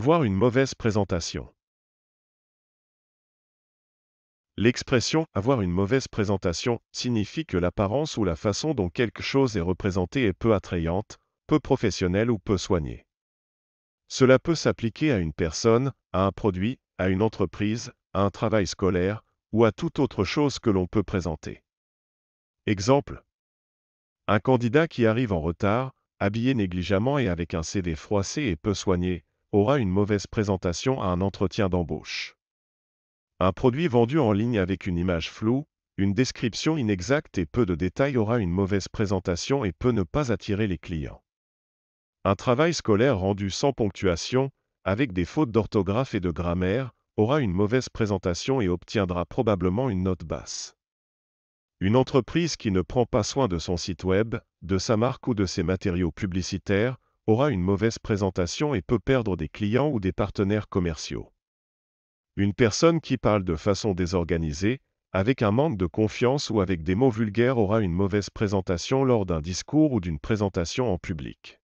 Avoir une mauvaise présentation. L'expression avoir une mauvaise présentation signifie que l'apparence ou la façon dont quelque chose est représenté est peu attrayante, peu professionnelle ou peu soignée. Cela peut s'appliquer à une personne, à un produit, à une entreprise, à un travail scolaire ou à toute autre chose que l'on peut présenter. Exemple. Un candidat qui arrive en retard, habillé négligemment et avec un CV froissé et peu soigné, aura une mauvaise présentation à un entretien d'embauche. Un produit vendu en ligne avec une image floue, une description inexacte et peu de détails aura une mauvaise présentation et peut ne pas attirer les clients. Un travail scolaire rendu sans ponctuation, avec des fautes d'orthographe et de grammaire, aura une mauvaise présentation et obtiendra probablement une note basse. Une entreprise qui ne prend pas soin de son site web, de sa marque ou de ses matériaux publicitaires, aura une mauvaise présentation et peut perdre des clients ou des partenaires commerciaux. Une personne qui parle de façon désorganisée, avec un manque de confiance ou avec des mots vulgaires aura une mauvaise présentation lors d'un discours ou d'une présentation en public.